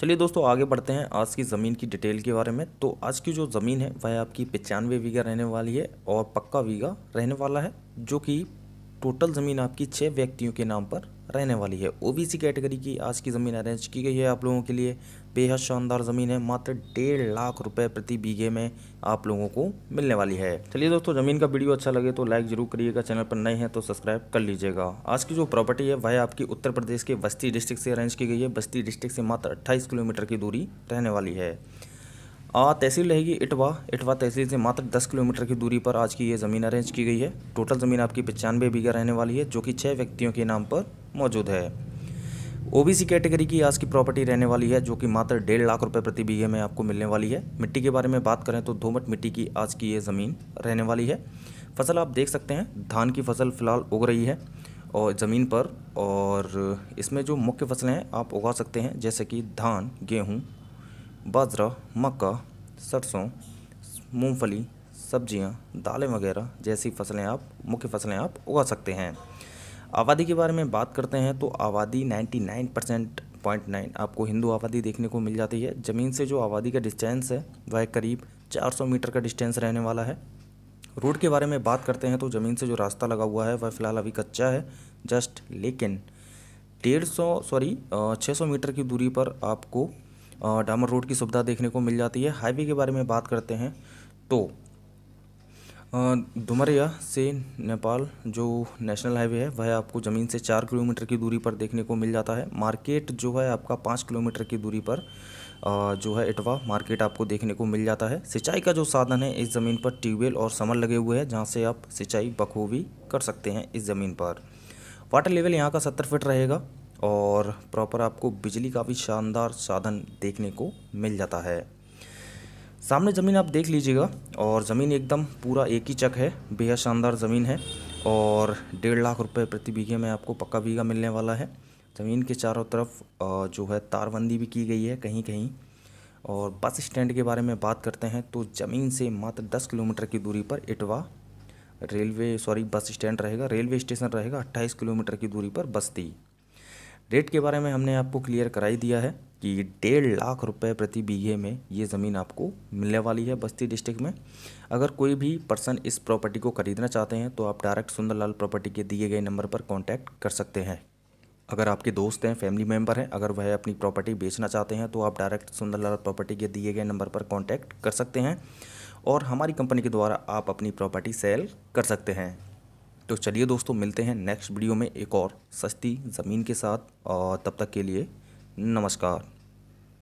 चलिए दोस्तों आगे बढ़ते हैं आज की ज़मीन की डिटेल के बारे में तो आज की जो ज़मीन है वह आपकी पचानवे बीघा रहने वाली है और पक्का बीघा रहने वाला है जो कि टोटल ज़मीन आपकी छः व्यक्तियों के नाम पर रहने वाली है ओबीसी कैटेगरी की आज की ज़मीन अरेंज की गई है आप लोगों के लिए बेहद शानदार ज़मीन है मात्र डेढ़ लाख रुपए प्रति बीघे में आप लोगों को मिलने वाली है चलिए दोस्तों ज़मीन का वीडियो अच्छा लगे तो लाइक जरूर करिएगा चैनल पर नए हैं तो सब्सक्राइब कर लीजिएगा आज की जो प्रॉपर्टी है वह आपकी उत्तर प्रदेश के बस्ती डिस्ट्रिक्ट से अरेंज की गई है बस्ती डिस्ट्रिक्ट से मात्र अट्ठाईस किलोमीटर की दूरी रहने वाली है आ, तहसील रहेगी इटवा इटवा तहसील से मात्र 10 किलोमीटर की दूरी पर आज की ये ज़मीन अरेंज की गई है टोटल ज़मीन आपकी पचानवे बीघा रहने वाली है जो कि छः व्यक्तियों के नाम पर मौजूद है ओबीसी कैटेगरी की आज की प्रॉपर्टी रहने वाली है जो कि मात्र डेढ़ लाख रुपए प्रति बीघे में आपको मिलने वाली है मिट्टी के बारे में बात करें तो धोमट मिट्टी की आज की ये ज़मीन रहने वाली है फसल आप देख सकते हैं धान की फसल फ़िलहाल उग रही है और ज़मीन पर और इसमें जो मुख्य फसलें हैं आप उगा सकते हैं जैसे कि धान गेहूँ बाजरा मक्का सरसों मूंगफली सब्जियां दालें वगैरह जैसी फसलें आप मुख्य फसलें आप उगा सकते हैं आबादी के बारे में बात करते हैं तो आबादी 99 परसेंट पॉइंट नाइन आपको हिंदू आबादी देखने को मिल जाती है ज़मीन से जो आबादी का डिस्टेंस है वह करीब 400 मीटर का डिस्टेंस रहने वाला है रोड के बारे में बात करते हैं तो ज़मीन से जो रास्ता लगा हुआ है वह फ़िलहाल अभी कच्चा है जस्ट लेकिन डेढ़ सौ सॉरी छः सौ मीटर की दूरी पर आपको डामर रोड की सुविधा देखने को मिल जाती है हाईवे के बारे में बात करते हैं तो दुमरिया से नेपाल जो नेशनल हाईवे है वह आपको ज़मीन से चार किलोमीटर की दूरी पर देखने को मिल जाता है मार्केट जो है आपका पाँच किलोमीटर की दूरी पर जो है इटवा मार्केट आपको देखने को मिल जाता है सिंचाई का जो साधन है इस ज़मीन पर ट्यूबवेल और समर लगे हुए हैं जहाँ से आप सिंचाई बखूबी कर सकते हैं इस ज़मीन पर वाटर लेवल यहाँ का सत्तर फिट रहेगा और प्रॉपर आपको बिजली का भी शानदार साधन देखने को मिल जाता है सामने ज़मीन आप देख लीजिएगा और ज़मीन एकदम पूरा एक ही चक है बेहद शानदार ज़मीन है और डेढ़ लाख रुपए प्रति बीघे में आपको पक्का बीघा मिलने वाला है ज़मीन के चारों तरफ जो है तारबंदी भी की गई है कहीं कहीं और बस स्टैंड के बारे में बात करते हैं तो ज़मीन से मात्र दस किलोमीटर की दूरी पर Itwa railway sorry bus stand रहेगा रेलवे स्टेशन रहेगा अट्ठाईस किलोमीटर की दूरी पर बस्ती रेट के बारे में हमने आपको क्लियर कराई दिया है कि डेढ़ लाख रुपए प्रति बीघे में ये ज़मीन आपको मिलने वाली है बस्ती डिस्ट्रिक्ट में अगर कोई भी पर्सन इस प्रॉपर्टी को खरीदना चाहते हैं तो आप डायरेक्ट सुंदरलाल प्रॉपर्टी के दिए गए नंबर पर कॉन्टैक्ट कर सकते हैं अगर आपके दोस्त हैं फैमिली मेम्बर हैं अगर वह अपनी प्रॉपर्टी बेचना चाहते हैं तो आप डायरेक्ट सुंदरलाल प्रॉपर्टी के दिए गए नंबर पर कॉन्टैक्ट कर सकते हैं और हमारी कंपनी के द्वारा आप अपनी प्रॉपर्टी सेल कर सकते हैं तो चलिए दोस्तों मिलते हैं नेक्स्ट वीडियो में एक और सस्ती ज़मीन के साथ तब तक के लिए नमस्कार